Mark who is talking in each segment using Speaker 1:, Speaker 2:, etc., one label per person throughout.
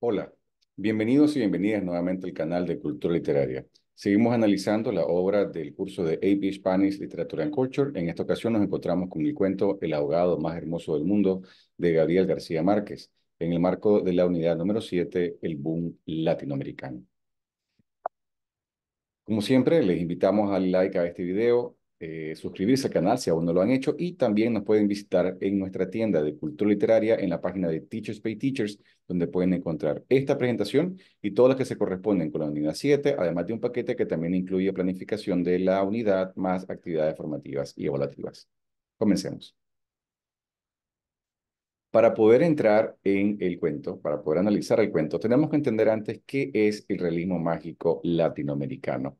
Speaker 1: Hola, bienvenidos y bienvenidas nuevamente al canal de Cultura Literaria. Seguimos analizando la obra del curso de AP Spanish Literature and Culture. En esta ocasión nos encontramos con el cuento El abogado más hermoso del mundo de Gabriel García Márquez, en el marco de la unidad número 7, el boom latinoamericano. Como siempre, les invitamos al like a este video, eh, suscribirse al canal si aún no lo han hecho y también nos pueden visitar en nuestra tienda de cultura literaria en la página de Teachers Pay Teachers, donde pueden encontrar esta presentación y todas las que se corresponden con la unidad 7, además de un paquete que también incluye planificación de la unidad más actividades formativas y evaluativas. Comencemos. Para poder entrar en el cuento, para poder analizar el cuento, tenemos que entender antes qué es el realismo mágico latinoamericano.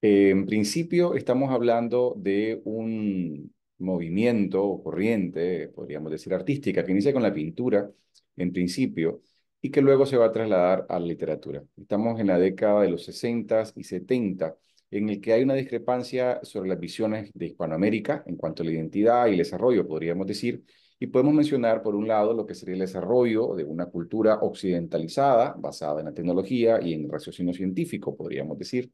Speaker 1: Eh, en principio estamos hablando de un movimiento o corriente, podríamos decir artística, que inicia con la pintura, en principio, y que luego se va a trasladar a la literatura. Estamos en la década de los 60 y 70, en el que hay una discrepancia sobre las visiones de Hispanoamérica en cuanto a la identidad y el desarrollo, podríamos decir, y podemos mencionar, por un lado, lo que sería el desarrollo de una cultura occidentalizada basada en la tecnología y en el raciocinio científico, podríamos decir,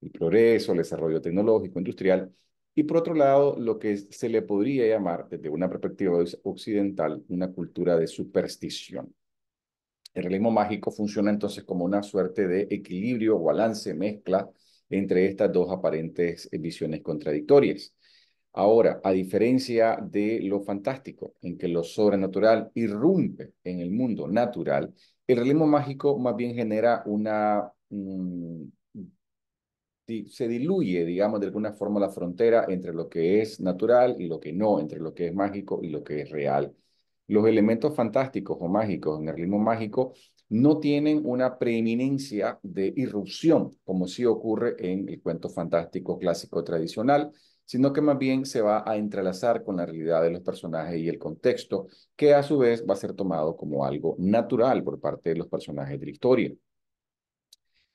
Speaker 1: el progreso, el desarrollo tecnológico, industrial, y por otro lado, lo que se le podría llamar desde una perspectiva occidental una cultura de superstición. El realismo mágico funciona entonces como una suerte de equilibrio, balance, mezcla entre estas dos aparentes eh, visiones contradictorias. Ahora, a diferencia de lo fantástico, en que lo sobrenatural irrumpe en el mundo natural, el realismo mágico más bien genera una, mm, se diluye, digamos, de alguna forma la frontera entre lo que es natural y lo que no, entre lo que es mágico y lo que es real. Los elementos fantásticos o mágicos en el ritmo mágico no tienen una preeminencia de irrupción, como sí ocurre en el cuento fantástico clásico tradicional, sino que más bien se va a entrelazar con la realidad de los personajes y el contexto, que a su vez va a ser tomado como algo natural por parte de los personajes de la historia.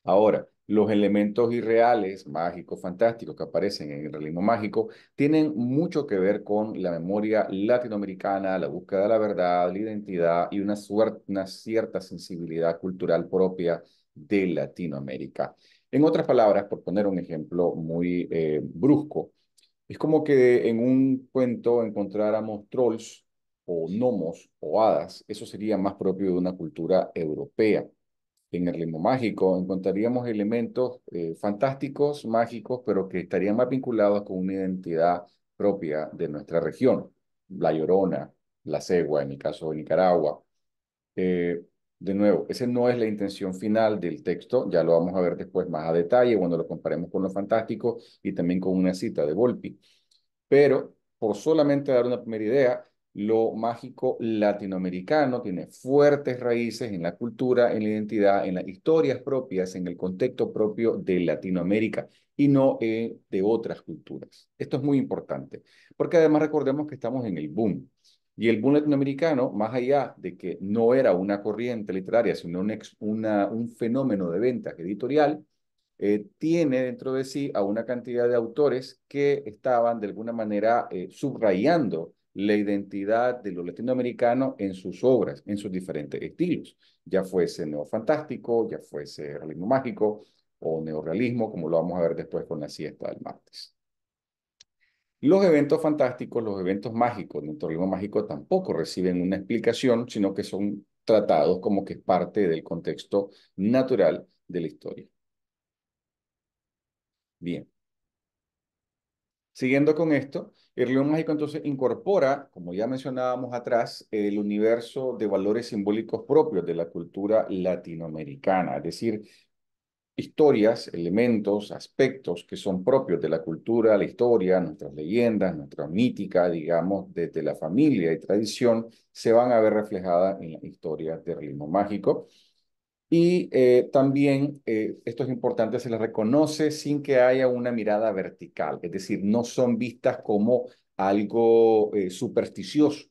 Speaker 1: Ahora, los elementos irreales, mágicos, fantásticos que aparecen en el realismo mágico, tienen mucho que ver con la memoria latinoamericana, la búsqueda de la verdad, la identidad y una, cierta sensibilidad cultural propia de Latinoamérica. En otras palabras, por poner un ejemplo muy eh, brusco, es como que en un cuento encontráramos trolls o gnomos o hadas, eso sería más propio de una cultura europea en el ritmo mágico, encontraríamos elementos eh, fantásticos, mágicos, pero que estarían más vinculados con una identidad propia de nuestra región, La Llorona, La Cegua, en mi caso de Nicaragua. Eh, de nuevo, esa no es la intención final del texto, ya lo vamos a ver después más a detalle cuando lo comparemos con lo fantástico y también con una cita de Volpi. Pero por solamente dar una primera idea, lo mágico latinoamericano tiene fuertes raíces en la cultura, en la identidad, en las historias propias, en el contexto propio de Latinoamérica y no eh, de otras culturas. Esto es muy importante, porque además recordemos que estamos en el boom. Y el boom latinoamericano, más allá de que no era una corriente literaria, sino un, fenómeno de venta editorial, eh, tiene dentro de sí a una cantidad de autores que estaban de alguna manera eh, subrayando la identidad de los latinoamericanos en sus obras, en sus diferentes estilos, ya fuese neofantástico, ya fuese realismo mágico o neorealismo, como lo vamos a ver después con la siesta del martes. Los eventos fantásticos, los eventos mágicos, dentro del realismo mágico tampoco reciben una explicación, sino que son tratados como que es parte del contexto natural de la historia. Bien, Siguiendo con esto, el león mágico entonces incorpora, como ya mencionábamos atrás, el universo de valores simbólicos propios de la cultura latinoamericana, es decir, historias, elementos, aspectos que son propios de la cultura, la historia, nuestras leyendas, nuestra mítica, digamos, desde la familia y tradición, se van a ver reflejadas en la historia del ritmo mágico. Y eh, también, eh, esto es importante, se les reconoce sin que haya una mirada vertical, es decir, no son vistas como algo eh, supersticioso,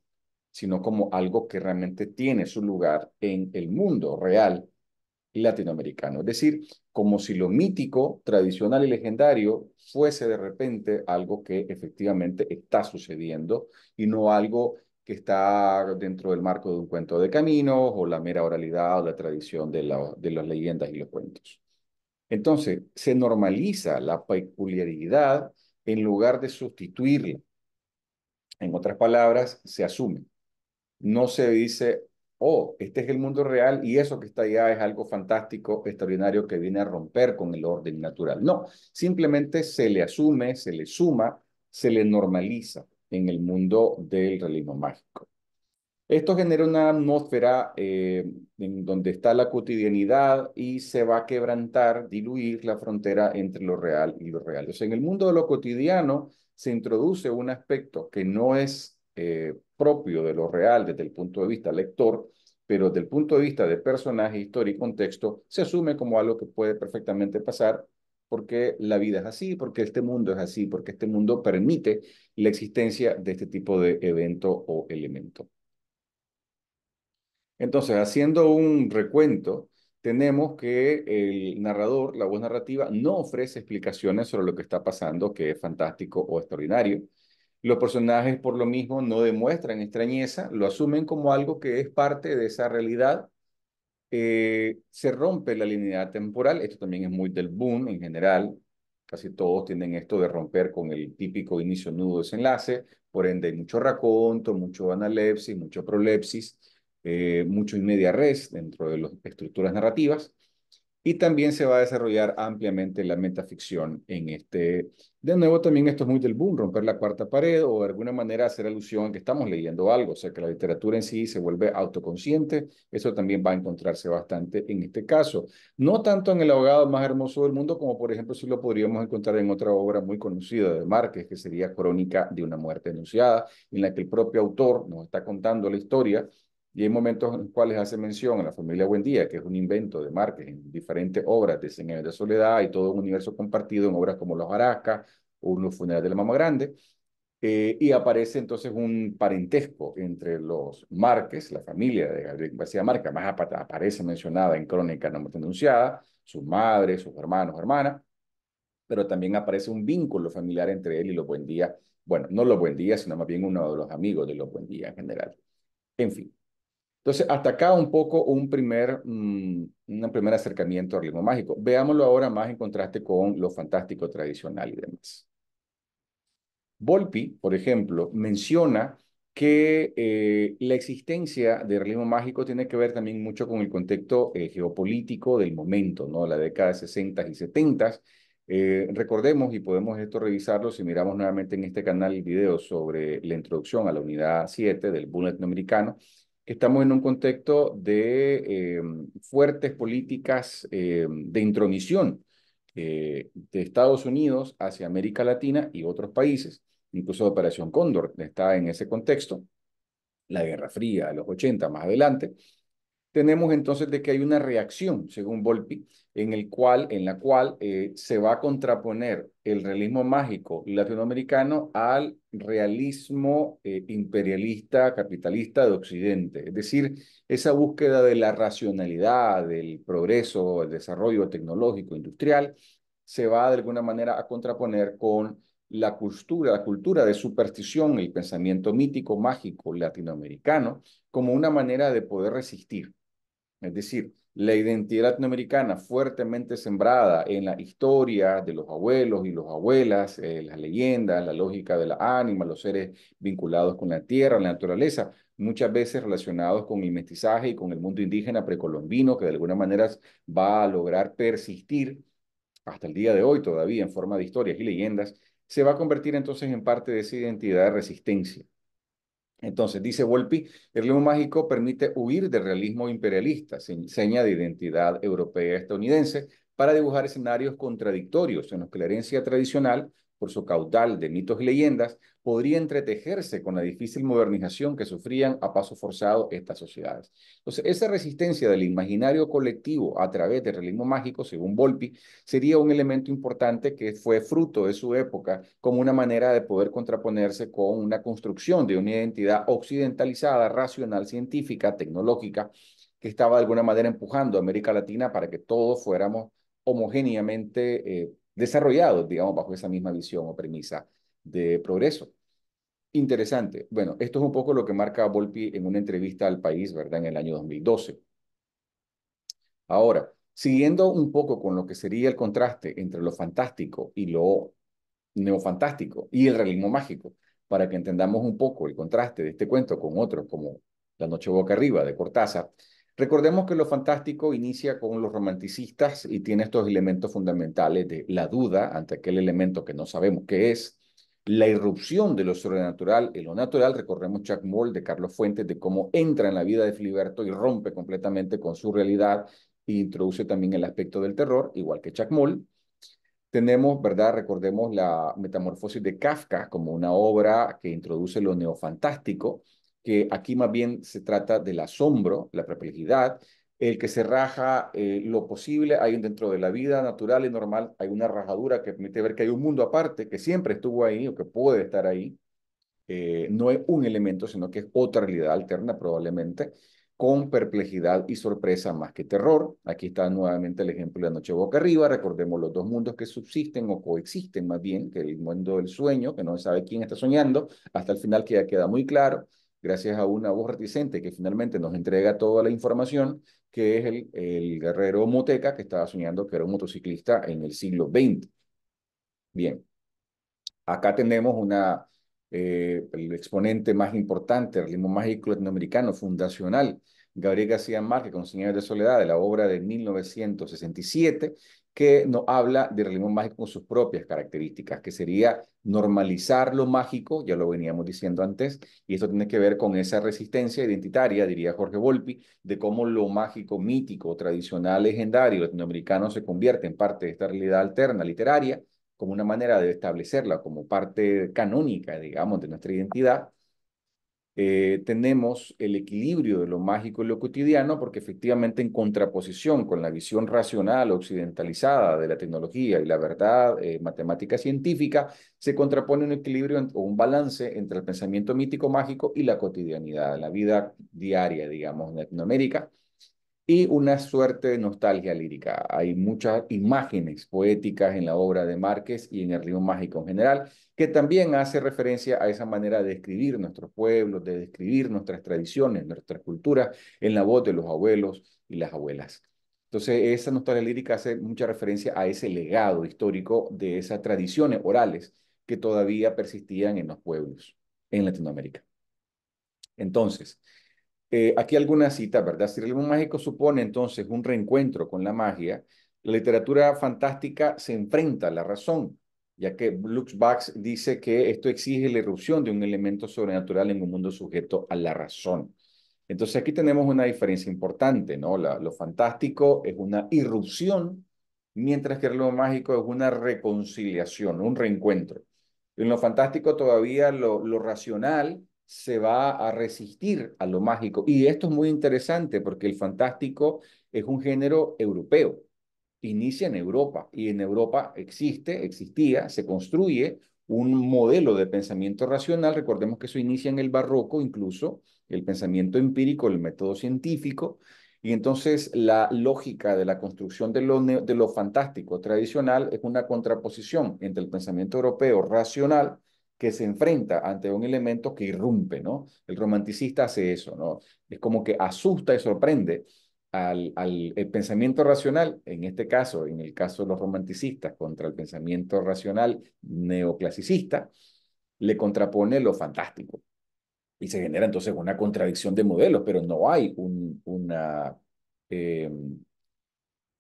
Speaker 1: sino como algo que realmente tiene su lugar en el mundo real latinoamericano. Es decir, como si lo mítico, tradicional y legendario fuese de repente algo que efectivamente está sucediendo y no algo que está dentro del marco de un cuento de caminos o la mera oralidad o la tradición de, de las leyendas y los cuentos. Entonces, se normaliza la peculiaridad en lugar de sustituirla. En otras palabras, se asume. No se dice, oh, este es el mundo real y eso que está allá es algo fantástico, extraordinario que viene a romper con el orden natural. No, simplemente se le asume, se le suma, se le normaliza en el mundo del relino mágico. Esto genera una atmósfera eh, en donde está la cotidianidad y se va a quebrantar, diluir la frontera entre lo real y lo real. O en el mundo de lo cotidiano se introduce un aspecto que no es eh, propio de lo real desde el punto de vista lector, pero desde el punto de vista de personaje, historia y contexto, se asume como algo que puede perfectamente pasar porque la vida es así, porque este mundo es así, porque este mundo permite la existencia de este tipo de evento o elemento. Entonces, haciendo un recuento, tenemos que el narrador, la voz narrativa, no ofrece explicaciones sobre lo que está pasando, que es fantástico o extraordinario. Los personajes, por lo mismo, no demuestran extrañeza, lo asumen como algo que es parte de esa realidad eh, se rompe la linealidad temporal. Esto también es muy del boom en general. Casi todos tienen esto de romper con el típico inicio, nudo, desenlace. Por ende, hay mucho raconto, mucho analepsis, mucho prolepsis, eh, mucho inmedia dentro de las estructuras narrativas. Y también se va a desarrollar ampliamente la metaficción en este. De nuevo, también esto es muy del boom, romper la cuarta pared o de alguna manera hacer alusión que estamos leyendo algo, o sea, que la literatura en sí se vuelve autoconsciente. Eso también va a encontrarse bastante en este caso. No tanto en el abogado más hermoso del mundo, como por ejemplo si lo podríamos encontrar en otra obra muy conocida de Márquez, que sería Crónica de una muerte anunciada, en la que el propio autor nos está contando la historia y hay momentos en los cuales hace mención a la familia Buendía, que es un invento de Márquez en diferentes obras de el de Soledad y todo un universo compartido en obras como Los Arascas o Los Funerales de la Mama Grande. Eh, y aparece entonces un parentesco entre los Márquez, la familia de Gabriel García Márquez, más aparece mencionada en Crónica no denunciada, su madre, sus hermanos, hermanas, pero también aparece un vínculo familiar entre él y los Buendía, bueno, no los Buendía, sino más bien uno de los amigos de los Buendía en general. En fin, entonces, hasta acá un poco un primer, mm, un primer acercamiento al ritmo mágico. Veámoslo ahora más en contraste con lo fantástico tradicional y demás. Volpi, por ejemplo, menciona que eh, la existencia del realismo mágico tiene que ver también mucho con el contexto eh, geopolítico del momento, ¿no? La década de 60 y 70. Eh, recordemos, y podemos esto revisarlo si miramos nuevamente en este canal el video sobre la introducción a la unidad 7 del Bullet americano, Estamos en un contexto de em, fuertes políticas em, de intromisión eh, de Estados Unidos hacia América Latina y otros países. Incluso Operación Cóndor está en ese contexto. La Guerra Fría, de los 80 más adelante tenemos entonces de que hay una reacción, según Volpi, en, el cual, en la cual eh, se va a contraponer el realismo mágico latinoamericano al realismo eh, imperialista, capitalista de Occidente. Es decir, esa búsqueda de la racionalidad, del progreso, el desarrollo tecnológico, industrial, se va de alguna manera a contraponer con la cultura, la cultura de superstición, el pensamiento mítico, mágico, latinoamericano, como una manera de poder resistir es decir, la identidad latinoamericana fuertemente sembrada en la historia de los abuelos y las abuelas, eh, las leyendas, la lógica de la ánima, los seres vinculados con la tierra, la naturaleza, muchas veces relacionados con el mestizaje y con el mundo indígena precolombino, que de alguna manera va a lograr persistir hasta el día de hoy todavía en forma de historias y leyendas, se va a convertir entonces en parte de esa identidad de resistencia entonces, dice Volpi, el realismo mágico permite huir del realismo imperialista, seña de identidad europea estadounidense, para dibujar escenarios contradictorios en los que la herencia tradicional por su caudal de mitos y leyendas, podría entretejerse con la difícil modernización que sufrían a paso forzado estas sociedades. Entonces, esa resistencia del imaginario colectivo a través del realismo mágico, según Volpi, sería un elemento importante que fue fruto de su época como una manera de poder contraponerse con una construcción de una identidad occidentalizada, racional, científica, tecnológica, que estaba de alguna manera empujando a América Latina para que todos fuéramos homogéneamente eh, desarrollados, digamos, bajo esa misma visión o premisa de progreso. Interesante. Bueno, esto es un poco lo que marca Volpi en una entrevista al país, ¿verdad? En el año 2012. Ahora, siguiendo un poco con lo que sería el contraste entre lo fantástico y lo neofantástico y el realismo mágico, para que entendamos un poco el contraste de este cuento con otros como La Noche Boca Arriba de Cortázar, Recordemos que lo fantástico inicia con los romanticistas y tiene estos elementos fundamentales de la duda ante aquel elemento que no sabemos qué es, la irrupción de lo sobrenatural en lo natural. Recordemos Chuck Moll de Carlos Fuentes, de cómo entra en la vida de Filiberto y rompe completamente con su realidad e introduce también el aspecto del terror, igual que Chuck Moll. Tenemos, ¿verdad? Recordemos la metamorfosis de Kafka como una obra que introduce lo neofantástico que aquí más bien se trata del asombro, la perplejidad, el que se raja eh, lo posible, hay dentro de la vida natural y normal, hay una rajadura que permite ver que hay un mundo aparte, que siempre estuvo ahí o que puede estar ahí, eh, no es un elemento, sino que es otra realidad alterna probablemente, con perplejidad y sorpresa más que terror. Aquí está nuevamente el ejemplo de la noche boca arriba, recordemos los dos mundos que subsisten o coexisten más bien, que el mundo del sueño, que no se sabe quién está soñando, hasta el final que ya queda muy claro, gracias a una voz reticente que finalmente nos entrega toda la información, que es el, guerrero Moteca, que estaba soñando que era un motociclista en el siglo XX. Bien, acá tenemos una, eh, el exponente más importante, el ritmo mágico latinoamericano, fundacional, Gabriel García Márquez con Señores de Soledad, de la obra de 1967, que nos habla de realismo mágico con sus propias características, que sería normalizar lo mágico, ya lo veníamos diciendo antes, y esto tiene que ver con esa resistencia identitaria, diría Jorge Volpi, de cómo lo mágico, mítico, tradicional, legendario latinoamericano se convierte en parte de esta realidad alterna literaria, como una manera de establecerla como parte canónica, digamos, de nuestra identidad eh, tenemos el equilibrio de lo mágico y lo cotidiano, porque efectivamente en contraposición con la visión racional occidentalizada de la tecnología y la verdad eh, matemática científica, se contrapone un equilibrio o un balance entre el pensamiento mítico mágico y la cotidianidad, la vida diaria, digamos, en Latinoamérica y una suerte de nostalgia lírica. Hay muchas imágenes poéticas en la obra de Márquez y en el río mágico en general, que también hace referencia a esa manera de escribir nuestros pueblos, de describir nuestras tradiciones, nuestras culturas, en la voz de los abuelos y las abuelas. Entonces, esa nostalgia lírica hace mucha referencia a ese legado histórico de esas tradiciones orales que todavía persistían en los pueblos en Latinoamérica. Entonces, eh, aquí alguna cita, ¿verdad? Si el Realismo mágico supone entonces un reencuentro con la magia. La literatura fantástica se enfrenta a la razón, ya que Lux Bax dice que esto exige la irrupción de un elemento sobrenatural en un mundo sujeto a la razón. Entonces aquí tenemos una diferencia importante, ¿no? lo fantástico es una irrupción, mientras que el lo mágico es una reconciliación, un reencuentro. En lo fantástico todavía lo racional se va a resistir a lo mágico. Y esto es muy interesante porque el fantástico es un género europeo. Inicia en Europa y en Europa existe, existía, se construye un modelo de pensamiento racional. Recordemos que eso inicia en el barroco incluso, el pensamiento empírico, el método científico. Y entonces la lógica de la construcción de lo, de lo fantástico tradicional es una contraposición entre el pensamiento europeo racional que se enfrenta ante un elemento que irrumpe, ¿no? El romanticista hace eso, ¿no? Es como que asusta y sorprende al, pensamiento racional, en este caso, en el caso de los romanticistas, contra el pensamiento racional neoclasicista, le contrapone lo fantástico. Y se genera entonces una contradicción de modelos, pero no hay un, una, em,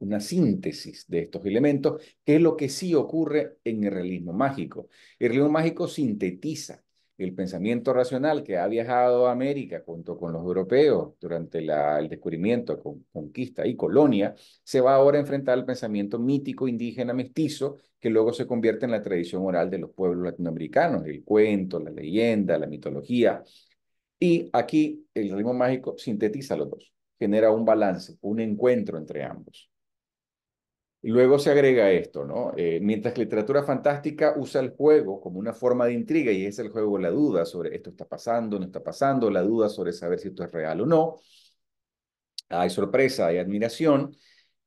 Speaker 1: una síntesis de estos elementos, que es lo que sí ocurre en el realismo mágico. El realismo mágico sintetiza el pensamiento racional que ha viajado a América junto con los europeos durante el descubrimiento, conquista y colonia, se va ahora a enfrentar al pensamiento mítico indígena mestizo que luego se convierte en la tradición oral de los pueblos latinoamericanos, el cuento, la leyenda, la mitología. Y aquí el realismo mágico sintetiza los dos, genera un balance, un encuentro entre ambos luego se agrega esto, ¿no? Eh, mientras que literatura fantástica usa el juego como una forma de intriga y es el juego la duda sobre esto está pasando, no está pasando, la duda sobre saber si esto es real o no. Hay sorpresa, hay admiración.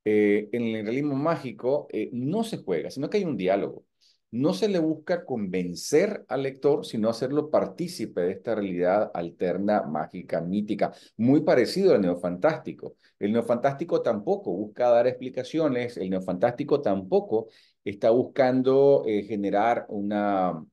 Speaker 1: Eh, en el realismo mágico eh, no se juega, sino que hay un diálogo no se le busca convencer al lector, sino hacerlo partícipe de esta realidad alterna, mágica, mítica, muy parecido al neofantástico. El neofantástico tampoco busca dar explicaciones, el neofantástico tampoco está buscando eh, generar una,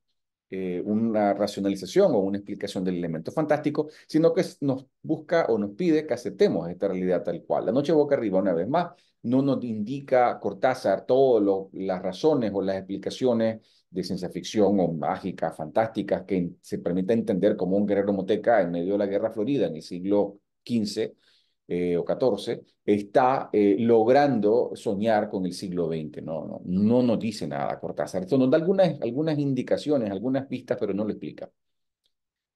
Speaker 1: eh, una racionalización o una explicación del elemento fantástico, sino que nos busca o nos pide que aceptemos esta realidad tal cual. La noche boca arriba, una vez más, no nos indica Cortázar todas las razones o las explicaciones de ciencia ficción o mágica, fantásticas, que se permita entender como un guerrero moteca en medio de la Guerra Florida en el siglo XV eh, o 14, está eh, logrando soñar con el siglo XX. No, no, no nos dice nada Cortázar. Esto nos da algunas, algunas indicaciones, algunas pistas, pero no lo explica.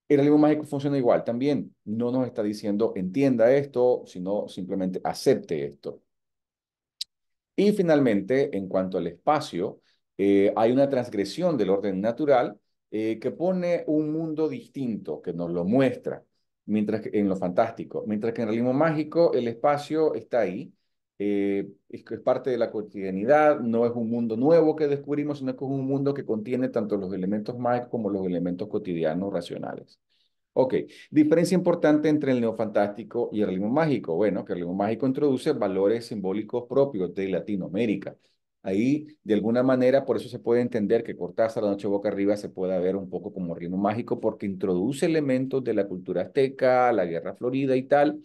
Speaker 1: El realismo mágico funciona igual también. No nos está diciendo entienda esto, sino simplemente acepte esto. Y finalmente, en cuanto al espacio, eh, hay una transgresión del orden natural que pone un mundo distinto, que nos lo muestra mientras que en lo fantástico, mientras que en el realismo mágico el espacio está ahí, eh, es, parte de la cotidianidad, no es un mundo nuevo que descubrimos, sino que es un mundo que contiene tanto los elementos mágicos como los elementos cotidianos racionales. Ok, diferencia importante entre el neofantástico y el realismo mágico. Bueno, que el realismo mágico introduce valores simbólicos propios de Latinoamérica. Ahí, de alguna manera, por eso se puede entender que Cortázar, La Noche Boca Arriba, se pueda ver un poco como ritmo mágico, porque introduce elementos de la cultura azteca, la guerra florida y tal,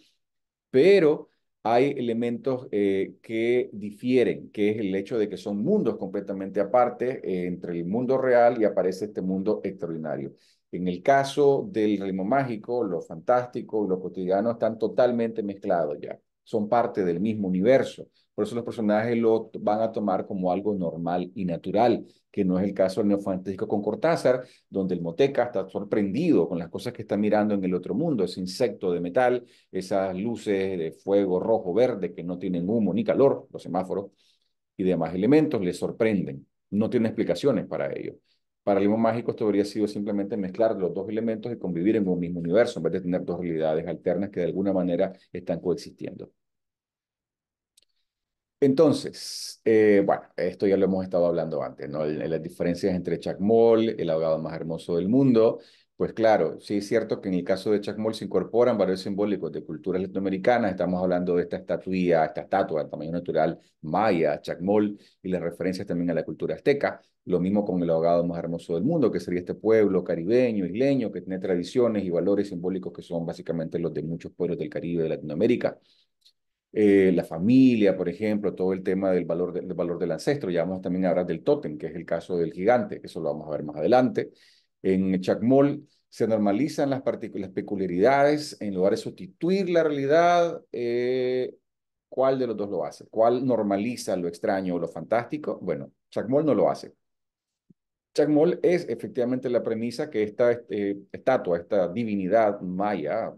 Speaker 1: pero hay elementos eh, que difieren, que es el hecho de que son mundos completamente aparte eh, entre el mundo real y aparece este mundo extraordinario. En el caso del ritmo mágico, lo fantástico y lo cotidiano están totalmente mezclados ya, son parte del mismo universo. Por eso los personajes lo van a tomar como algo normal y natural, que no es el caso del neofantástico con Cortázar, donde el moteca está sorprendido con las cosas que está mirando en el otro mundo, ese insecto de metal, esas luces de fuego rojo, verde, que no tienen humo ni calor, los semáforos, y demás elementos le sorprenden. No tiene explicaciones para ello. Para el mágico esto habría sido simplemente mezclar los dos elementos y convivir en un mismo universo, en vez de tener dos realidades alternas que de alguna manera están coexistiendo. Entonces, eh, bueno, esto ya lo hemos estado hablando antes, ¿no? Las diferencias entre Chacmol, el abogado más hermoso del mundo. Pues claro, sí es cierto que en el caso de Chacmol se incorporan valores simbólicos de culturas latinoamericanas. Estamos hablando de esta estatua, esta estatua de tamaño natural maya, Chacmol, y las referencias también a la cultura azteca. Lo mismo con el abogado más hermoso del mundo, que sería este pueblo caribeño, isleño, que tiene tradiciones y valores simbólicos que son básicamente los de muchos pueblos del Caribe y de Latinoamérica. Eh, la familia, por ejemplo, todo el tema del valor, del valor del ancestro. Ya vamos también a hablar del tótem, que es el caso del gigante, eso lo vamos a ver más adelante. En Chacmol se normalizan las, las peculiaridades en lugar de sustituir la realidad. Eh, ¿Cuál de los dos lo hace? ¿Cuál normaliza lo extraño o lo fantástico? Bueno, Chacmol no lo hace. Chacmol es efectivamente la premisa que esta eh, estatua, esta divinidad maya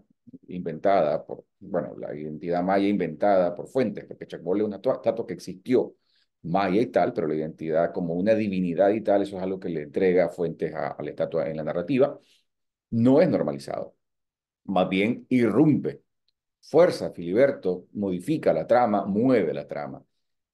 Speaker 1: inventada por bueno, la identidad maya inventada por Fuentes, porque Chacbol es una estatua que existió maya y tal, pero la identidad como una divinidad y tal, eso es algo que le entrega Fuentes a, a la estatua en la narrativa, no es normalizado, más bien irrumpe. Fuerza, Filiberto, modifica la trama, mueve la trama.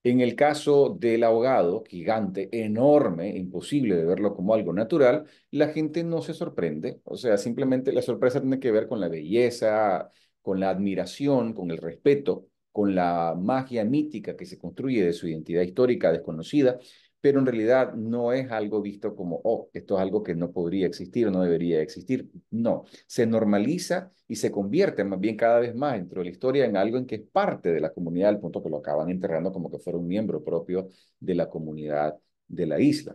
Speaker 1: En el caso del ahogado, gigante, enorme, imposible de verlo como algo natural, la gente no se sorprende. O sea, simplemente la sorpresa tiene que ver con la belleza, con la admiración, con el respeto, con la magia mítica que se construye de su identidad histórica desconocida, pero en realidad no es algo visto como, oh, esto es algo que no podría existir, o no debería existir. No, se normaliza y se convierte más bien cada vez más dentro de la historia en algo en que es parte de la comunidad, al punto que lo acaban enterrando como que fuera un miembro propio de la comunidad de la isla.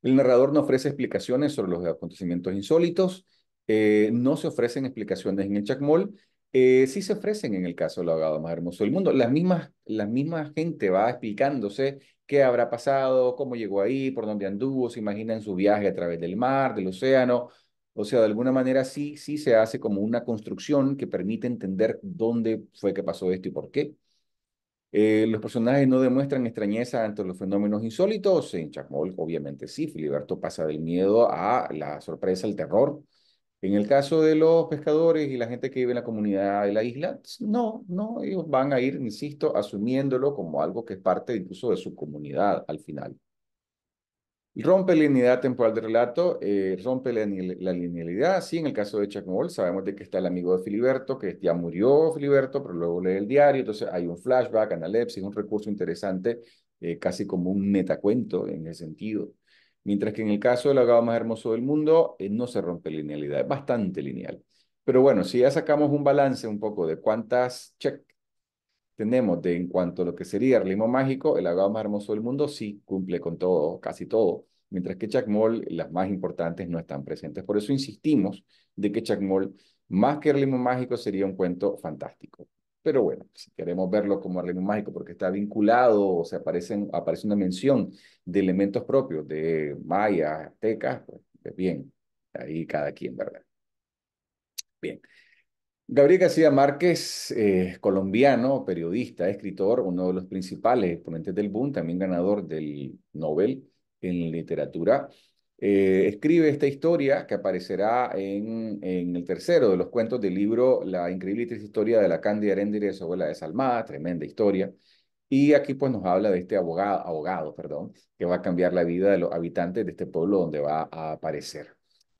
Speaker 1: El narrador no ofrece explicaciones sobre los acontecimientos insólitos eh, no se ofrecen explicaciones en el Chacmol. Eh, sí se ofrecen en el caso del abogado más hermoso del mundo. La misma, gente va explicándose qué habrá pasado, cómo llegó ahí, por dónde anduvo, se imaginan su viaje a través del mar, del océano. O sea, de alguna manera sí, sí se hace como una construcción que permite entender dónde fue que pasó esto y por qué. Eh, los personajes no demuestran extrañeza ante los fenómenos insólitos. En Chacmol, obviamente sí, Filiberto pasa del miedo a la sorpresa, el terror. En el caso de los pescadores y la gente que vive en la comunidad de la isla, no, no, ellos van a ir, insisto, asumiéndolo como algo que es parte incluso de su comunidad al final. Rompe la linealidad temporal del relato, eh, rompe la, linealidad, sí, en el caso de Chacmol sabemos de que está el amigo de Filiberto, que ya murió Filiberto, pero luego lee el diario, entonces hay un flashback, analepsis, un recurso interesante, eh, casi como un metacuento en ese sentido. Mientras que en el caso del ahogado más hermoso del mundo, eh, no se rompe la linealidad, es bastante lineal. Pero bueno, si ya sacamos un balance un poco de cuántas check tenemos de en cuanto a lo que sería el ritmo mágico, el ahogado más hermoso del mundo sí cumple con todo, casi todo, mientras que Chacmol, las más importantes, no están presentes. Por eso insistimos de que Chacmol, más que el ritmo mágico, sería un cuento fantástico. Pero bueno, si queremos verlo como reino mágico, porque está vinculado, o sea, aparecen, aparece una mención de elementos propios de mayas, aztecas, pues, pues bien, ahí cada quien, ¿verdad? Bien. Gabriel García Márquez, eh, colombiano, periodista, escritor, uno de los principales exponentes del boom, también ganador del Nobel en literatura, eh, escribe esta historia que aparecerá en, el tercero de los cuentos del libro La increíble y triste historia de la Cándida Arendir y su abuela desalmada, tremenda historia. Y aquí pues nos habla de este abogado, abogado, perdón, que va a cambiar la vida de los habitantes de este pueblo donde va a aparecer.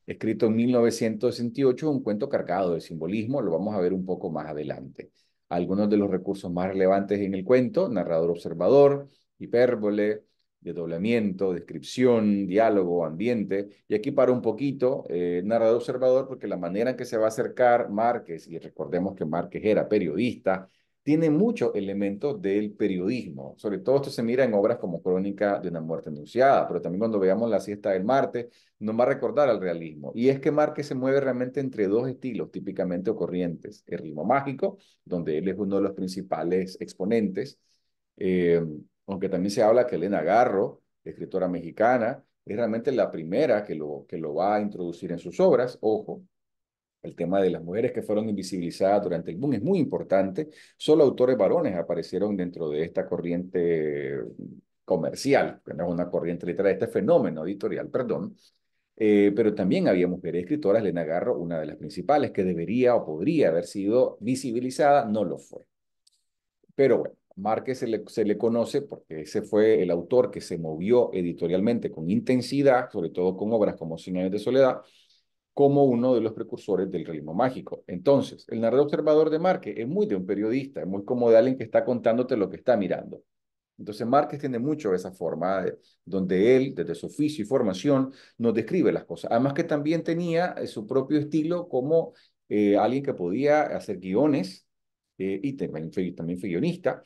Speaker 1: Escrito en 1968, un cuento cargado de simbolismo, lo vamos a ver un poco más adelante. Algunos de los recursos más relevantes en el cuento, narrador observador, hipérbole, de doblamiento descripción, diálogo, ambiente. Y aquí para un poquito, eh, narrador observador, porque la manera en que se va a acercar Márquez, y recordemos que Márquez era periodista, tiene muchos elementos del periodismo. Sobre todo esto se mira en obras como Crónica de una muerte anunciada, pero también cuando veamos La siesta del martes, nos va a recordar al realismo. Y es que Márquez se mueve realmente entre dos estilos típicamente o corrientes. El ritmo mágico, donde él es uno de los principales exponentes, eh, aunque también se habla que Elena Garro, escritora mexicana, es realmente la primera que lo, que lo va a introducir en sus obras. Ojo, el tema de las mujeres que fueron invisibilizadas durante el boom es muy importante. Solo autores varones aparecieron dentro de esta corriente comercial, que no es una corriente literaria, este fenómeno editorial, perdón. Eh, pero también había mujeres escritoras, Elena Garro, una de las principales, que debería o podría haber sido visibilizada, no lo fue. Pero bueno, Márquez se le, conoce porque ese fue el autor que se movió editorialmente con intensidad, sobre todo con obras como Cien de soledad, como uno de los precursores del realismo mágico. Entonces, el narrador observador de Márquez es muy de un periodista, es muy como de alguien que está contándote lo que está mirando. Entonces, Márquez tiene mucho esa forma, eh, donde él, desde su oficio y formación, nos describe las cosas. Además que también tenía eh, su propio estilo como eh, alguien que podía hacer guiones y también también fue guionista,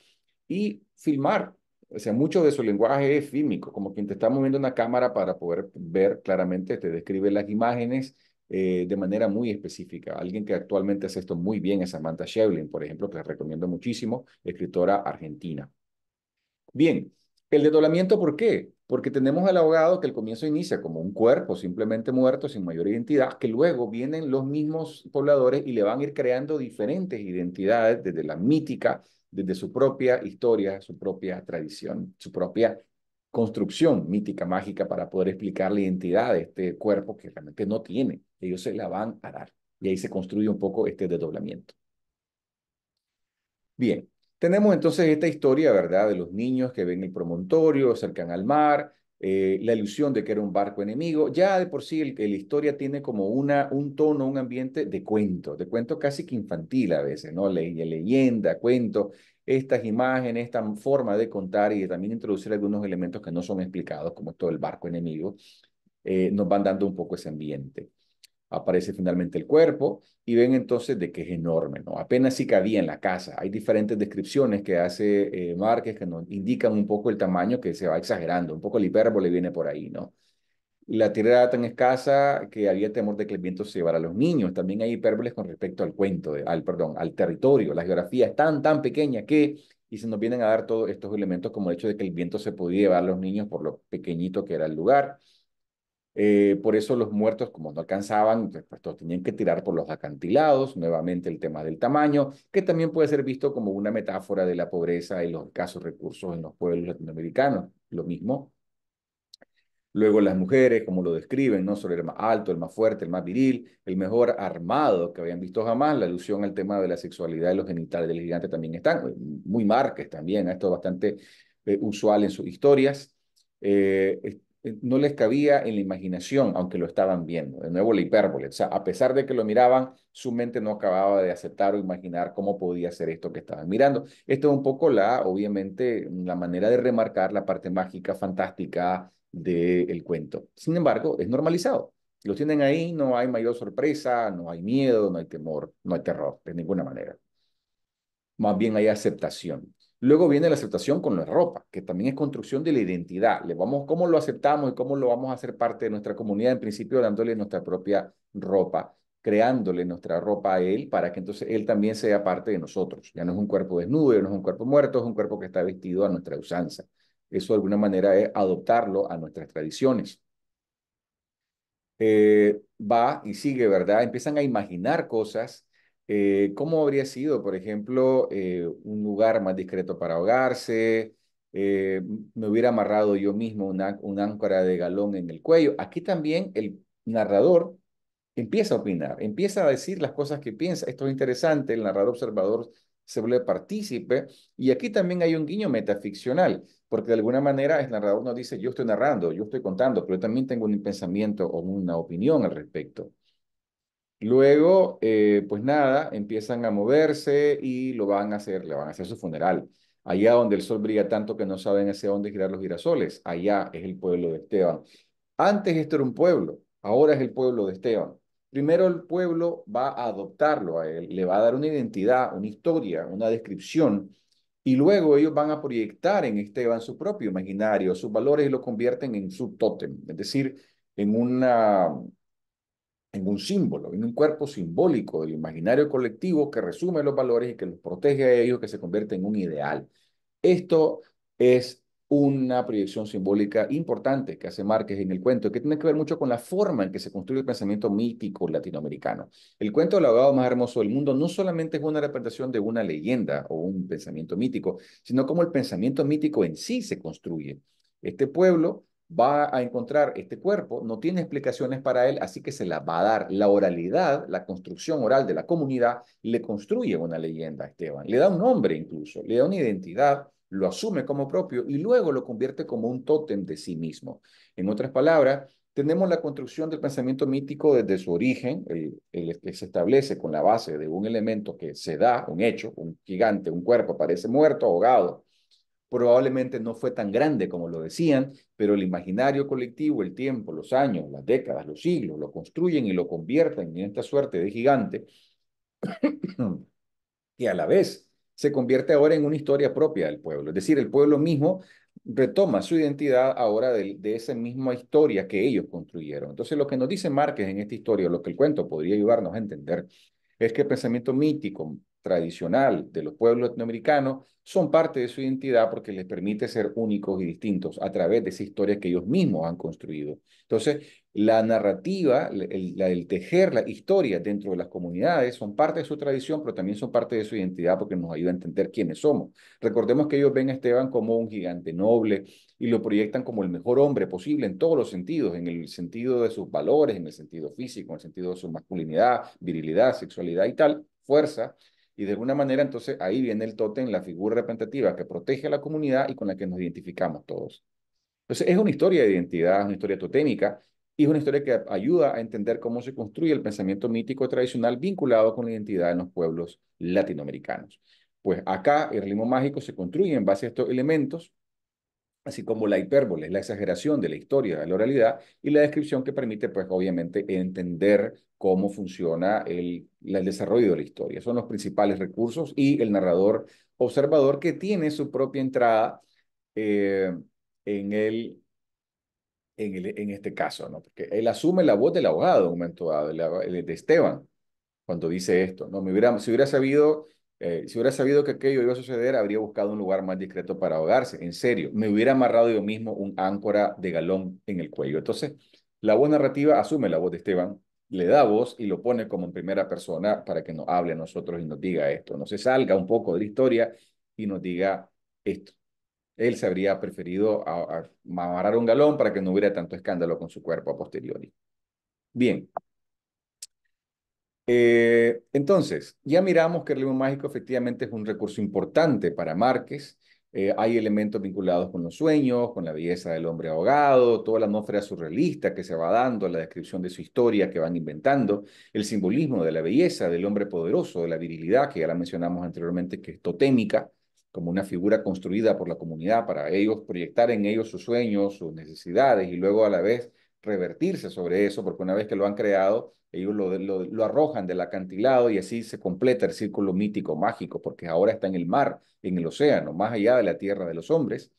Speaker 1: y filmar. O sea, mucho de su lenguaje es fílmico, como quien te está moviendo una cámara para poder ver claramente, te describe las imágenes eh, de manera muy específica. Alguien que actualmente hace esto muy bien es Samantha Shevlin, por ejemplo, que recomiendo muchísimo, escritora argentina. Bien, el desdoblamiento, ¿por qué? Porque tenemos al abogado que el comienzo inicia como un cuerpo simplemente muerto, sin mayor identidad, que luego vienen los mismos pobladores y le van a ir creando diferentes identidades, desde la mítica desde su propia historia, su propia tradición, su propia construcción mítica, mágica, para poder explicar la identidad de este cuerpo que realmente no tiene. Ellos se la van a dar. Y ahí se construye un poco este desdoblamiento. Bien, tenemos entonces esta historia, ¿verdad? De los niños que ven el promontorio, acercan al mar, eh, la ilusión de que era un barco enemigo. Ya de por sí el, la historia tiene como una, un tono, un ambiente de cuento, de cuento casi que infantil a veces, ¿no? leyenda, cuento, estas imágenes, esta forma de contar y también introducir algunos elementos que no son explicados, como todo el barco enemigo, eh, nos van dando un poco ese ambiente aparece finalmente el cuerpo y ven entonces de que es enorme, ¿no? Apenas si cabía en la casa. Hay diferentes descripciones que hace eh, Márquez que nos indican un poco el tamaño que se va exagerando, un poco el hipérbole viene por ahí, ¿no? La tierra era tan escasa que había temor de que el viento se llevara a los niños. También hay hipérboles con respecto al cuento, al perdón, al territorio. La geografía es tan, tan pequeña que, y se nos vienen a dar todos estos elementos como el hecho de que el viento se podía llevar a los niños por lo pequeñito que era el lugar. Eh, por eso los muertos, como no alcanzaban, pues, pues tenían que tirar por los acantilados, nuevamente el tema del tamaño, que también puede ser visto como una metáfora de la pobreza y los escasos recursos en los pueblos latinoamericanos, lo mismo. Luego las mujeres, como lo describen, ¿no? Sobre el más alto, el más fuerte, el más viril, el mejor armado que habían visto jamás, la alusión al tema de la sexualidad y los genitales del gigante también están, eh, muy marques también, esto es bastante eh, usual en sus historias. Eh, no les cabía en la imaginación, aunque lo estaban viendo. De nuevo, la hipérbole. O sea, a pesar de que lo miraban, su mente no acababa de aceptar o imaginar cómo podía ser esto que estaban mirando. Esto es un poco la, obviamente, la manera de remarcar la parte mágica, fantástica del cuento. Sin embargo, es normalizado. Lo tienen ahí, no hay mayor sorpresa, no hay miedo, no hay temor, no hay terror, de ninguna manera. Más bien hay aceptación. Luego viene la aceptación con la ropa, que también es construcción de la identidad. Le vamos, cómo lo aceptamos y cómo lo vamos a hacer parte de nuestra comunidad, en principio dándole nuestra propia ropa, creándole nuestra ropa a él para que entonces él también sea parte de nosotros. Ya no es un cuerpo desnudo, ya no es un cuerpo muerto, es un cuerpo que está vestido a nuestra usanza. Eso de alguna manera es adoptarlo a nuestras tradiciones. Eh, va y sigue, ¿verdad? Empiezan a imaginar cosas eh, ¿Cómo habría sido, por ejemplo, eh, un lugar más discreto para ahogarse? Eh, me hubiera amarrado yo mismo una, una, áncora de galón en el cuello. Aquí también el narrador empieza a opinar, empieza a decir las cosas que piensa. Esto es interesante, el narrador observador se vuelve partícipe y aquí también hay un guiño metaficcional, porque de alguna manera el narrador nos dice, yo estoy narrando, yo estoy contando, pero yo también tengo un pensamiento o una opinión al respecto. Luego, eh, pues nada, empiezan a moverse y lo van a hacer, le van a hacer su funeral. Allá donde el sol brilla tanto que no saben hacia dónde girar los girasoles, allá es el pueblo de Esteban. Antes esto era un pueblo, ahora es el pueblo de Esteban. Primero el pueblo va a adoptarlo a él, le va a dar una identidad, una historia, una descripción, y luego ellos van a proyectar en Esteban su propio imaginario, sus valores y lo convierten en su tótem, es decir, en una en un símbolo, en un cuerpo simbólico del imaginario colectivo que resume los valores y que los protege a ellos, que se convierte en un ideal. Esto es una proyección simbólica importante que hace Márquez en el cuento, que tiene que ver mucho con la forma en que se construye el pensamiento mítico latinoamericano. El cuento del abogado más hermoso del mundo no solamente es una representación de una leyenda o un pensamiento mítico, sino cómo el pensamiento mítico en sí se construye. Este pueblo va a encontrar este cuerpo, no tiene explicaciones para él, así que se la va a dar. La oralidad, la construcción oral de la comunidad, le construye una leyenda a Esteban, le da un nombre incluso, le da una identidad, lo asume como propio y luego lo convierte como un tótem de sí mismo. En otras palabras, tenemos la construcción del pensamiento mítico desde su origen, eh, el, el, que se establece con la base de un elemento que se da, un hecho, un gigante, un cuerpo, parece muerto, ahogado, probablemente no fue tan grande como lo decían, pero el imaginario colectivo, el tiempo, los años, las décadas, los siglos, lo construyen y lo convierten en esta suerte de gigante que a la vez se convierte ahora en una historia propia del pueblo. Es decir, el pueblo mismo retoma su identidad ahora de, de, esa misma historia que ellos construyeron. Entonces, lo que nos dice Márquez en esta historia, lo que el cuento podría ayudarnos a entender, es que el pensamiento mítico tradicional de los pueblos latinoamericanos son parte de su identidad porque les permite ser únicos y distintos a través de esas historias que ellos mismos han construido. Entonces, la narrativa, el tejer la historia dentro de las comunidades son parte de su tradición, pero también son parte de su identidad porque nos ayuda a entender quiénes somos. Recordemos que ellos ven a Esteban como un gigante noble y lo proyectan como el mejor hombre posible en todos los sentidos, en el sentido de sus valores, en el sentido físico, en el sentido de su masculinidad, virilidad, sexualidad y tal, fuerza. Y de alguna manera, entonces, ahí viene el tótem, la figura representativa que protege a la comunidad y con la que nos identificamos todos. Entonces, es una historia de identidad, es una historia totémica y es una historia que ayuda a entender cómo se construye el pensamiento mítico tradicional vinculado con la identidad en los pueblos latinoamericanos. Pues acá el ritmo mágico se construye en base a estos elementos así como la hipérbole, la exageración de la historia, de la oralidad y la descripción que permite, pues obviamente, entender cómo funciona el, el desarrollo de la historia. Son los principales recursos y el narrador observador que tiene su propia entrada eh, en, el, en, el, en este caso, ¿no? Porque él asume la voz del abogado un momento de Esteban, cuando dice esto, ¿no? Me hubiera, si hubiera sabido eh, si hubiera sabido que aquello iba a suceder, habría buscado un lugar más discreto para ahogarse. En serio, me hubiera amarrado yo mismo un áncora de galón en el cuello. Entonces, la voz narrativa asume la voz de Esteban, le da voz y lo pone como en primera persona para que nos hable a nosotros y nos diga esto, no se salga un poco de la historia y nos diga esto. Él se habría preferido amarrar un galón para que no hubiera tanto escándalo con su cuerpo a posteriori. Bien, eh, entonces, ya miramos que el libro mágico efectivamente es un recurso importante para Márquez. Eh, hay elementos vinculados con los sueños, con la belleza del hombre ahogado, toda la atmósfera surrealista que se va dando, la descripción de su historia que van inventando, el simbolismo de la belleza del hombre poderoso, de la virilidad, que ya la mencionamos anteriormente, que es totémica, como una figura construida por la comunidad para ellos proyectar en ellos sus sueños, sus necesidades y luego a la vez revertirse sobre eso, porque una vez que lo han creado, ellos lo, arrojan del acantilado y así se completa el círculo mítico mágico, porque ahora está en el mar, en el océano, más allá de la tierra de los hombres,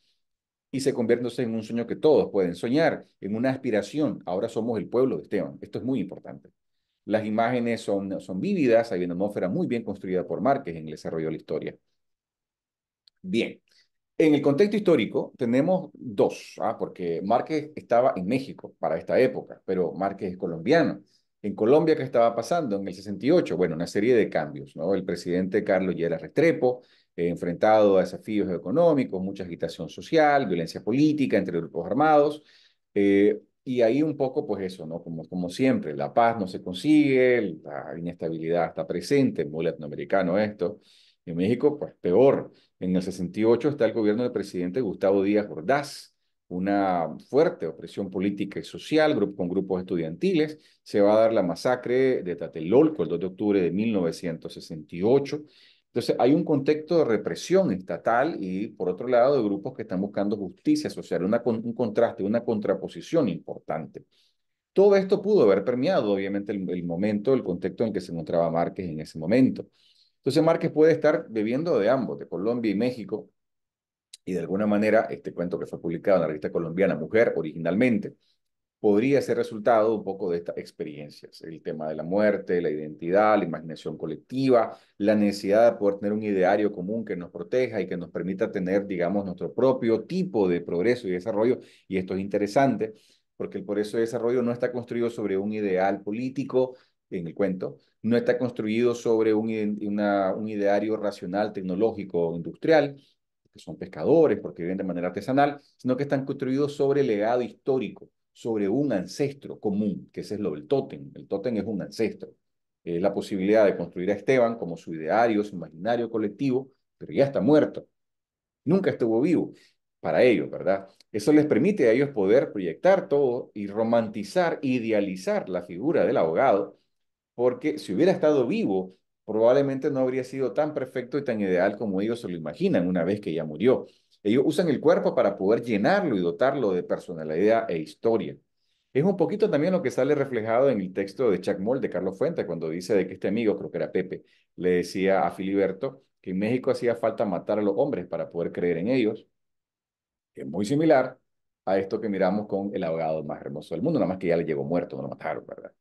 Speaker 1: y se convierte en un sueño que todos pueden soñar, en una aspiración. Ahora somos el pueblo de Esteban. Esto es muy importante. Las imágenes son, son vívidas, hay una atmósfera muy bien construida por Márquez en el desarrollo de la historia. Bien, en el contexto histórico tenemos dos, ¿ah? porque Márquez estaba en México para esta época, pero Márquez es colombiano. En Colombia, ¿qué estaba pasando? En el 68, bueno, una serie de cambios, ¿no? El presidente Carlos Lleras Restrepo, eh, enfrentado a desafíos económicos, mucha agitación social, violencia política entre grupos armados, eh, y ahí un poco, pues eso, ¿no? Como, como siempre, la paz no se consigue, la inestabilidad está presente, muy latinoamericano esto, en México, pues peor, en el 68 está el gobierno del presidente Gustavo Díaz Ordaz, una fuerte opresión política y social con grupos estudiantiles. Se va a dar la masacre de Tatelolco el 2 de octubre de 1968. Entonces, hay un contexto de represión estatal y, por otro lado, de grupos que están buscando justicia social, un contraste, una contraposición importante. Todo esto pudo haber permeado, obviamente, el, momento, el contexto en que se encontraba Márquez en ese momento. Entonces Márquez puede estar viviendo de ambos, de Colombia y México, y de alguna manera este cuento que fue publicado en la revista colombiana Mujer originalmente, podría ser resultado un poco de estas experiencias, el tema de la muerte, la identidad, la imaginación colectiva, la necesidad de poder tener un ideario común que nos proteja y que nos permita tener, digamos, nuestro propio tipo de progreso y desarrollo, y esto es interesante, porque el progreso y desarrollo no está construido sobre un ideal político, en el cuento, no está construido sobre un, una, un ideario racional, tecnológico industrial, que son pescadores, porque viven de manera artesanal, sino que están construidos sobre legado histórico, sobre un ancestro común, que ese es lo del tótem. El tótem es un ancestro. Eh, la posibilidad de construir a Esteban como su ideario, su imaginario colectivo, pero ya está muerto. Nunca estuvo vivo para ellos, ¿verdad? Eso les permite a ellos poder proyectar todo y romantizar, idealizar la figura del abogado porque si hubiera estado vivo, probablemente no habría sido tan perfecto y tan ideal como ellos se lo imaginan una vez que ya murió. Ellos usan el cuerpo para poder llenarlo y dotarlo de personalidad e historia. Es un poquito también lo que sale reflejado en el texto de Chuck Moll de Carlos Fuentes, cuando dice de que este amigo, creo que era Pepe, le decía a Filiberto que en México hacía falta matar a los hombres para poder creer en ellos, que es muy similar a esto que miramos con el abogado más hermoso del mundo, nada más que ya le llegó muerto, no lo mataron, ¿verdad?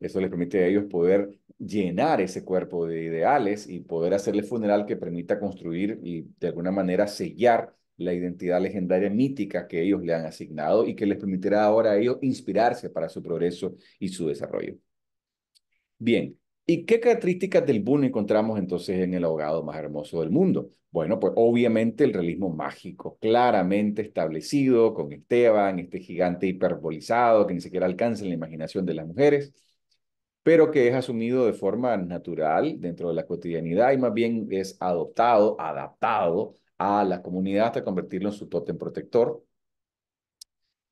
Speaker 1: Eso les permite a ellos poder llenar ese cuerpo de ideales y poder hacerle funeral que permita construir y de alguna manera sellar la identidad legendaria mítica que ellos le han asignado y que les permitirá ahora a ellos inspirarse para su progreso y su desarrollo. Bien, ¿y qué características del boom encontramos entonces en el abogado más hermoso del mundo? Bueno, pues obviamente el realismo mágico, claramente establecido con Esteban, este gigante hiperbolizado que ni siquiera alcanza la imaginación de las mujeres pero que es asumido de forma natural dentro de la cotidianidad y más bien es adoptado, adaptado a la comunidad hasta convertirlo en su tótem protector.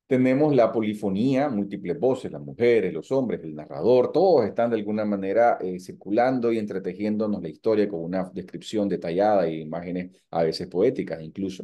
Speaker 1: Tenemos la polifonía, múltiples voces, las mujeres, los hombres, el narrador, todos están de alguna manera eh, circulando y entretejiéndonos la historia con una descripción detallada y e imágenes a veces poéticas incluso.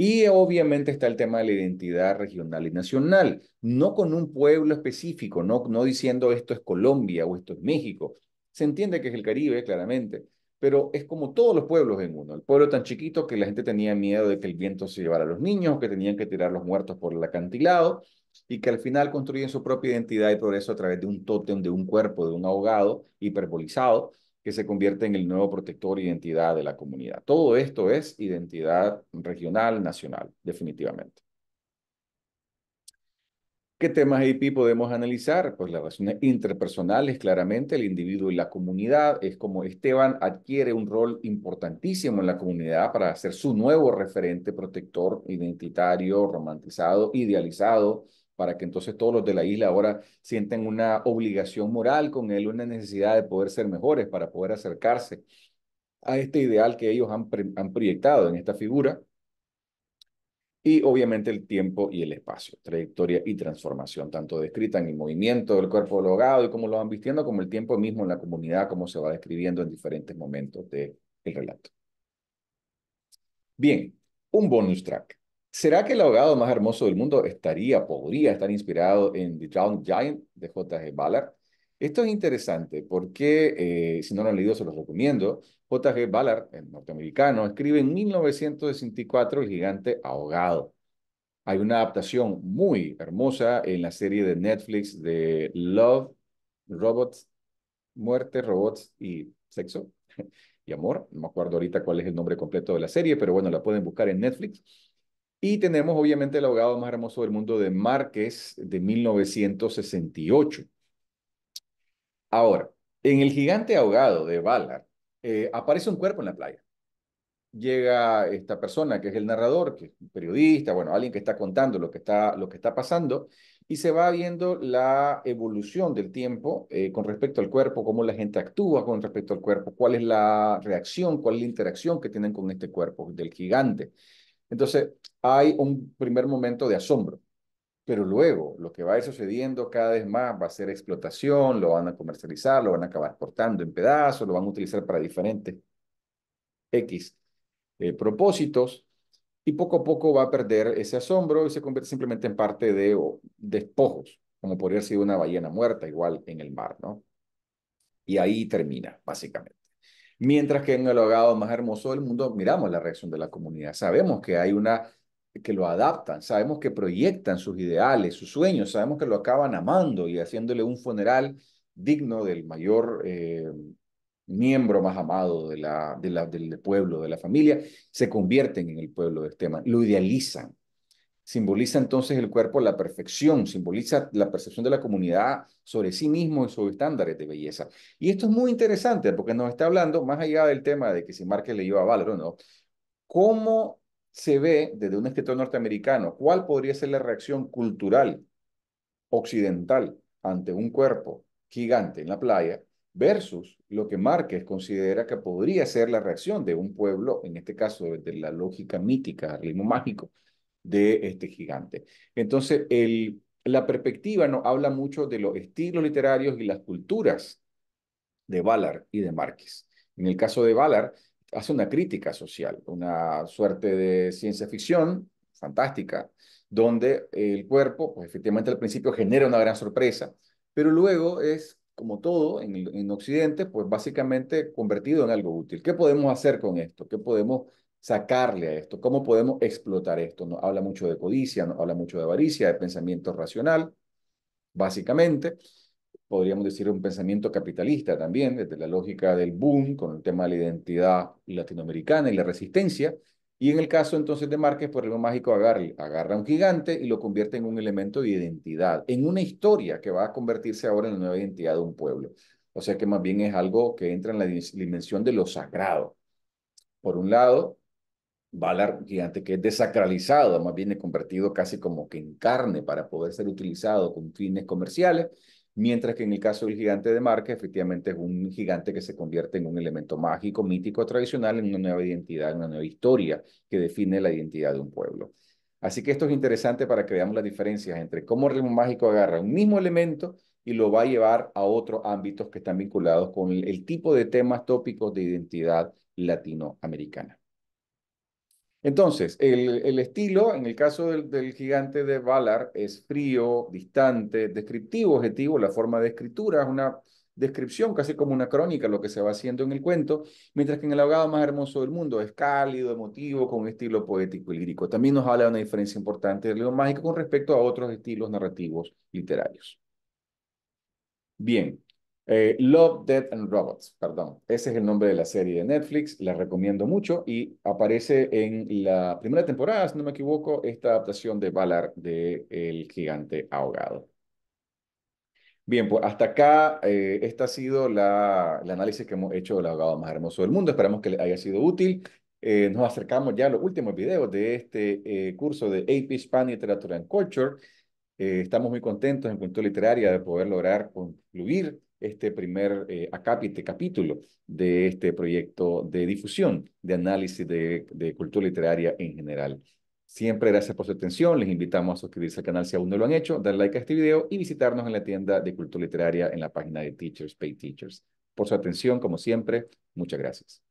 Speaker 1: Y obviamente está el tema de la identidad regional y nacional, no con un pueblo específico, no, no diciendo esto es Colombia o esto es México. Se entiende que es el Caribe, claramente, pero es como todos los pueblos en uno. El pueblo tan chiquito que la gente tenía miedo de que el viento se llevara a los niños, que tenían que tirar los muertos por el acantilado y que al final construyen su propia identidad y progreso a través de un tótem, de un cuerpo, de un ahogado hiperbolizado que se convierte en el nuevo protector e identidad de la comunidad. Todo esto es identidad regional, nacional, definitivamente. ¿Qué temas IP podemos analizar? Pues las relaciones interpersonales, claramente, el individuo y la comunidad. Es como Esteban adquiere un rol importantísimo en la comunidad para ser su nuevo referente protector, identitario, romantizado, idealizado, para que entonces todos los de la isla ahora sienten una obligación moral con él, una necesidad de poder ser mejores, para poder acercarse a este ideal que ellos han, proyectado en esta figura. Y obviamente el tiempo y el espacio, trayectoria y transformación, tanto descrita en el movimiento del cuerpo logado y cómo lo van vistiendo, como el tiempo mismo en la comunidad, como se va describiendo en diferentes momentos del el relato. Bien, un bonus track. ¿Será que el ahogado más hermoso del mundo estaría, podría estar inspirado en The Drowned Giant de J.G. Ballard? Esto es interesante porque, eh, si no lo han leído, se los recomiendo. J.G. Ballard, el norteamericano, escribe en 1964 El gigante ahogado. Hay una adaptación muy hermosa en la serie de Netflix de Love, Robots, Muerte, Robots y Sexo y Amor. No me acuerdo ahorita cuál es el nombre completo de la serie, pero bueno, la pueden buscar en Netflix y tenemos obviamente el ahogado más hermoso del mundo de Márquez de 1968. Ahora, en el gigante ahogado de Ballard eh, aparece un cuerpo en la playa. Llega esta persona que es el narrador, que es periodista, bueno, alguien que está contando lo que está, lo que está pasando, y se va viendo la evolución del tiempo eh, con respecto al cuerpo, cómo la gente actúa con respecto al cuerpo, cuál es la reacción, cuál es la interacción que tienen con este cuerpo del gigante. Entonces, hay un primer momento de asombro, pero luego lo que va a ir sucediendo cada vez más va a ser explotación, lo van a comercializar, lo van a acabar cortando en pedazos, lo van a utilizar para diferentes X eh, propósitos y poco a poco va a perder ese asombro y se convierte simplemente en parte de despojos, como podría ser una ballena muerta igual en el mar, ¿no? Y ahí termina, básicamente. Mientras que en el hogar más hermoso del mundo miramos la reacción de la comunidad. Sabemos que hay una que lo adaptan, sabemos que proyectan sus ideales, sus sueños, sabemos que lo acaban amando y haciéndole un funeral digno del mayor eh, miembro más amado de la, del pueblo, de la familia, se convierten en el pueblo de Esteban, lo idealizan, simboliza entonces el cuerpo la perfección, simboliza la percepción de la comunidad sobre sí mismo y sobre estándares de belleza. Y esto es muy interesante porque nos está hablando, más allá del tema de que si Márquez le iba a valor o no, cómo se ve desde un escritor norteamericano, cuál podría ser la reacción cultural occidental ante un cuerpo gigante en la playa versus lo que Márquez considera que podría ser la reacción de un pueblo, en este caso de la lógica mítica, ritmo mágico, de este gigante. Entonces, el, la perspectiva nos habla mucho de los estilos literarios y las culturas de Ballard y de Márquez. En el caso de Ballard, hace una crítica social, una suerte de ciencia ficción fantástica, donde el cuerpo, pues efectivamente al principio genera una gran sorpresa, pero luego es, como todo en, en Occidente, pues básicamente convertido en algo útil. ¿Qué podemos hacer con esto? ¿Qué podemos sacarle a esto? ¿Cómo podemos explotar esto? No habla mucho de codicia, no habla mucho de avaricia, de pensamiento racional, básicamente. Podríamos decir un pensamiento capitalista también, desde la lógica del boom, con el tema de la identidad latinoamericana y la resistencia. Y en el caso entonces de Márquez, por el mágico, agarra, agarra a un gigante y lo convierte en un elemento de identidad, en una historia que va a convertirse ahora en la nueva identidad de un pueblo. O sea que más bien es algo que entra en la dimensión de lo sagrado. Por un lado, Valar, gigante que es desacralizado, más bien convertido casi como que en carne para poder ser utilizado con fines comerciales, mientras que en el caso del gigante de marca, efectivamente es un gigante que se convierte en un elemento mágico, mítico, tradicional, en una nueva identidad, en una nueva historia que define la identidad de un pueblo. Así que esto es interesante para que veamos las diferencias entre cómo el ritmo mágico agarra un mismo elemento y lo va a llevar a otros ámbitos que están vinculados con el tipo de temas tópicos de identidad latinoamericana. Entonces, el, estilo, en el caso del, gigante de Valar, es frío, distante, descriptivo, objetivo, la forma de escritura es una descripción, casi como una crónica, lo que se va haciendo en el cuento, mientras que en el abogado más hermoso del mundo es cálido, emotivo, con un estilo poético y lírico. También nos habla de una diferencia importante del lo mágico con respecto a otros estilos narrativos literarios. Bien, eh, Love, Death and Robots, perdón. Ese es el nombre de la serie de Netflix. La recomiendo mucho y aparece en la primera temporada, si no me equivoco, esta adaptación de Valar de El Gigante Ahogado. Bien, pues hasta acá, eh, este ha sido la, el análisis que hemos hecho del ahogado más hermoso del mundo. Esperamos que les haya sido útil. Eh, nos acercamos ya a los últimos videos de este eh, curso de AP Spanish Literature and Culture. estamos muy contentos en Cultura Literaria de poder lograr concluir este primer eh, acápite, capítulo de este proyecto de difusión, de análisis de, de, cultura literaria en general. Siempre gracias por su atención, les invitamos a suscribirse al canal si aún no lo han hecho, dar like a este video y visitarnos en la tienda de cultura literaria en la página de Teachers Pay Teachers. Por su atención, como siempre, muchas gracias.